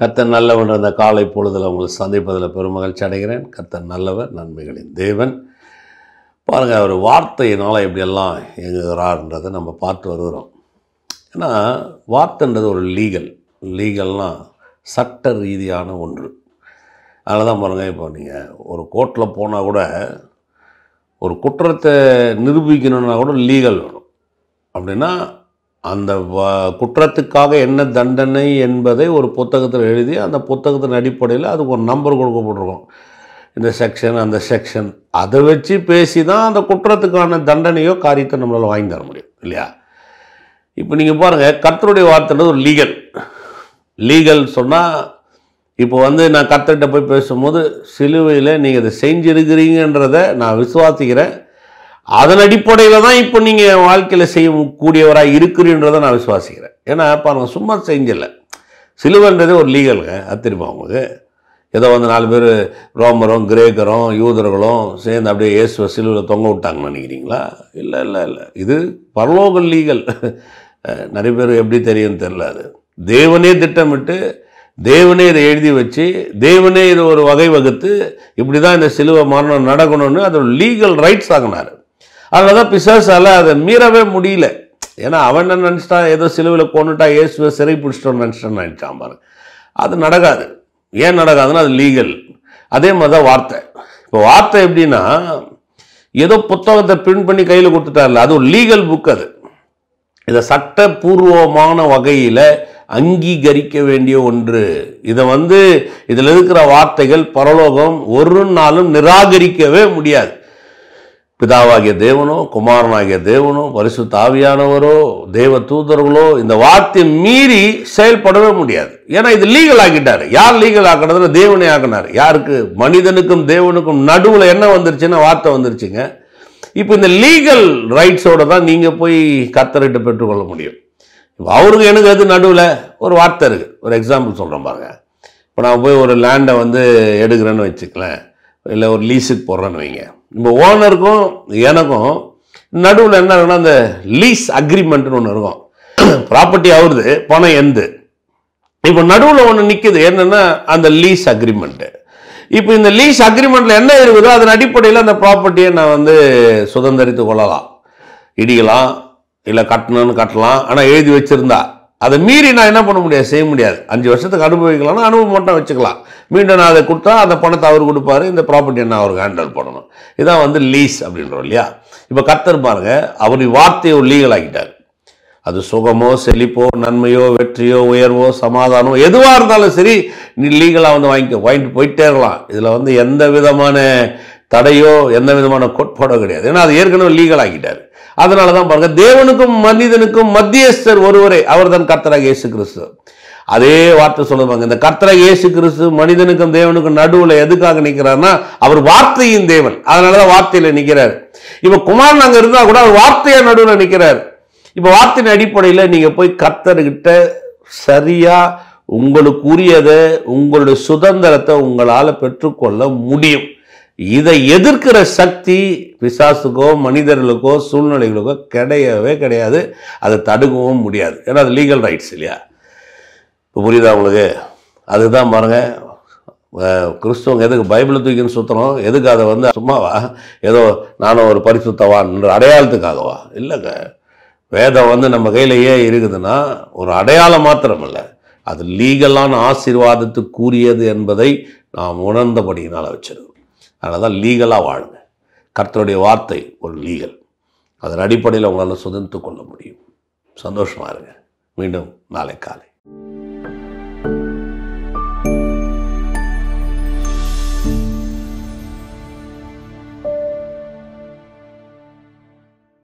கத்தர் நல்லவன் அந்த காலை பொழுதில் உங்களை சந்திப்பதில் பெருமகிழ்ச்சி அடைகிறேன் கத்தர் நல்லவர் நன்மைகளின் தேவன் பாருங்கள் அவர் வார்த்தையினால் எப்படியெல்லாம் இயங்குகிறார்ன்றதை நம்ம பார்த்து வருகிறோம் ஏன்னா வார்த்தைன்றது ஒரு லீகல் லீகல்னால் சட்ட ரீதியான ஒன்று அதில் தான் பாருங்கள் இப்போ நீங்கள் ஒரு கோர்ட்டில் போனால் கூட ஒரு குற்றத்தை நிரூபிக்கணுன்னா கூட லீகல் வரும் அப்படின்னா அந்த குற்றத்துக்காக என்ன தண்டனை என்பதை ஒரு புத்தகத்தில் எழுதி அந்த புத்தகத்தின் அடிப்படையில் அதுக்கு ஒரு நம்பர் கொடுக்கப்பட்டிருக்கும் இந்த செக்ஷன் அந்த செக்ஷன் அதை வச்சு பேசி தான் அந்த குற்றத்துக்கான தண்டனையோ காரியத்தை நம்மளால் வாங்கி தர முடியும் இல்லையா இப்போ நீங்கள் பாருங்கள் கர்த்தருடைய வார்த்தைன்றது ஒரு லீகல் லீகல் சொன்னால் இப்போ வந்து நான் கர்த்தர்கிட்ட போய் பேசும்போது சிலுவையில் நீங்கள் இதை செஞ்சிருக்கிறீங்கன்றதை நான் விசுவாசிக்கிறேன் அதன் அடிப்படையில் தான் இப்போ நீங்கள் வாழ்க்கையில் செய்யக்கூடியவராக இருக்கிறீன்றதை நான் விசுவாசிக்கிறேன் ஏன்னா இப்போ நான் சும்மா செஞ்சலை சிலுவைன்றது ஒரு லீகலுங்க அத்திரிப்பா அவங்களுக்கு ஏதோ வந்து நாலு பேர் ரோமரும் கிரேக்கரும் யூதர்களும் சேர்ந்து அப்படியே இயேசுவை சிலுவில் தொங்க விட்டாங்கன்னு நினைக்கிறீங்களா இல்லை இல்லை இல்லை இது பரலோக லீகல் நிறைய பேர் எப்படி தெரியும்னு தெரில அது தேவனே திட்டமிட்டு தேவனே இதை எழுதி வச்சு தேவனே இது ஒரு வகை வகுத்து இப்படி தான் இந்த சிலுவை மரணம் நடக்கணும்னு அதோட லீகல் ரைட்ஸ் ஆகினார் அதனால தான் பிசாசால் அதை மீறவே முடியல ஏன்னா அவன் என்ன நினச்சிட்டான் ஏதோ சிலுவில் கொண்டுட்டா இயேசுவை சிறை பிடிச்சிட்டோன்னு நினச்சிட்டான்னு நினச்சான் பாருங்க அது நடக்காது ஏன் நடக்காதுன்னா அது லீகல் அதே மாதிரி தான் வார்த்தை இப்போ வார்த்தை எப்படின்னா ஏதோ புத்தகத்தை பிரிண்ட் பண்ணி கையில் கொடுத்துட்டார்ல அது ஒரு லீகல் புக் அது இதை சட்டப்பூர்வமான வகையில் அங்கீகரிக்க வேண்டிய ஒன்று இதை வந்து இதில் இருக்கிற வார்த்தைகள் பரலோகம் ஒரு நாளும் நிராகரிக்கவே முடியாது பிதாவாகிய தேவனோ குமாரனாகிய தேவனோ பரிசு தாவியானவரோ தேவ தூதர்களோ இந்த வார்த்தையை மீறி செயல்படவே முடியாது ஏன்னா இது லீகல் ஆக்கிட்டார் யார் லீகல் ஆக்கினதுல தேவனே ஆக்கினார் யாருக்கு மனிதனுக்கும் தேவனுக்கும் நடுவில் என்ன வந்துருச்சுன்னா வார்த்தை வந்துருச்சுங்க இப்போ இந்த லீகல் ரைட்ஸோடு தான் நீங்கள் போய் கத்தரிட்டு பெற்றுக்கொள்ள முடியும் இப்போ அவருக்கு எனக்கு அது நடுவில் ஒரு வார்த்தை இருக்குது ஒரு எக்ஸாம்பிள் சொல்கிறேன் பாருங்க இப்போ நான் போய் ஒரு லேண்டை வந்து எடுக்கிறேன்னு வச்சுக்கலேன் இல்லை ஒரு லீஸுக்கு போடுறேன்னு வைங்க இப்போ ஓனருக்கும் எனக்கும் நடுவில் என்ன இருக்குன்னா அந்த லீஸ் அக்ரிமெண்ட்டுன்னு ஒன்று இருக்கும் ப்ராப்பர்ட்டி ஆகுது பணம் எந்த இப்போ நடுவில் ஒன்று நிற்கிது என்னென்னா அந்த லீஸ் அக்ரிமெண்ட்டு இப்போ இந்த லீஸ் அக்ரிமெண்ட்டில் என்ன இருக்குதோ அதன் அடிப்படையில் அந்த ப்ராப்பர்ட்டியை நான் வந்து சுதந்திரித்து கொள்ளலாம் இடிக்கலாம் இல்லை கட்டணும்னு கட்டலாம் ஆனால் எழுதி வச்சுருந்தா அதை மீறி நான் என்ன பண்ண முடியாது செய்ய முடியாது அஞ்சு வருஷத்துக்கு அனுபவிக்கலாம்னா அனுபவம் மட்டும் வச்சுக்கலாம் மீண்டும் நான் அதை கொடுத்தா அந்த பணத்தை அவர் கொடுப்பாரு இந்த ப்ராப்பர்ட்டியை நான் அவருக்கு ஹேண்டில் பண்ணணும் இதான் வந்து லீஸ் அப்படின்றோம் இல்லையா இப்போ கத்தர் பாருங்க அவர் வார்த்தையை ஒரு லீகல் ஆகிட்டார் அது சுகமோ செழிப்போ நன்மையோ வெற்றியோ உயர்வோ சமாதானமோ எதுவாக இருந்தாலும் சரி நீ லீகலாக வந்து வாங்கிக்க வாங்கிட்டு போயிட்டே இருக்கலாம் இதில் வந்து எந்த விதமான தடையோ எந்த விதமான கோட்பாடோ கிடையாது ஏன்னா அது ஏற்கனவே லீகல் ஆகிட்டார் அதனால தான் பாருங்க தேவனுக்கும் மனிதனுக்கும் மத்தியஸ்தர் ஒருவரை அவர் தான் கர்த்தராக இயேசு கிறிஸ்து அதே வார்த்தை சொல்லுவாங்க இந்த கர்த்தராக இயேசு கிறிஸ்து மனிதனுக்கும் தேவனுக்கும் நடுவில் எதுக்காக நிற்கிறாருன்னா அவர் வார்த்தையின் தேவன் அதனால தான் வார்த்தையில் நிற்கிறார் இப்போ குமாரன் அங்கே இருந்தால் கூட அவர் வார்த்தையை நடுவில் நிற்கிறார் இப்போ வார்த்தையின் அடிப்படையில் நீங்கள் போய் கர்த்தர்கிட்ட சரியாக உங்களுக்கு உரியதை உங்களுடைய சுதந்திரத்தை உங்களால் பெற்றுக்கொள்ள முடியும் இதை எதிர்க்கிற சக்தி பிசாசுக்கோ மனிதர்களுக்கோ சூழ்நிலைகளுக்கோ கிடையவே கிடையாது அதை தடுக்கவும் முடியாது ஏன்னா அது லீகல் ரைட்ஸ் இல்லையா இப்போ புரியுதா உங்களுக்கு அதுதான் பாருங்கள் கிறிஸ்தவங்க எதுக்கு பைபிளை தூக்கின்னு சுற்றுறோம் எதுக்கு அதை வந்து சும்மாவா ஏதோ நானும் ஒரு பரிசுத்தவான்ற அடையாளத்துக்காகவா இல்லைங்க வேதம் வந்து நம்ம கையிலேயே இருக்குதுன்னா ஒரு அடையாளம் மாத்திரம் இல்லை அது லீகலான ஆசீர்வாதத்துக்குரியது என்பதை நாம் உணர்ந்தபடியினால் வச்சிருக்கோம் அதனால் தான் லீகலாக வாழுங்க கர்த்தருடைய வார்த்தை ஒரு லீகல் அதன் அடிப்படையில் உங்களால் சுதந்தித்து கொள்ள முடியும் சந்தோஷமாக இருங்க மீண்டும் நாளை காலை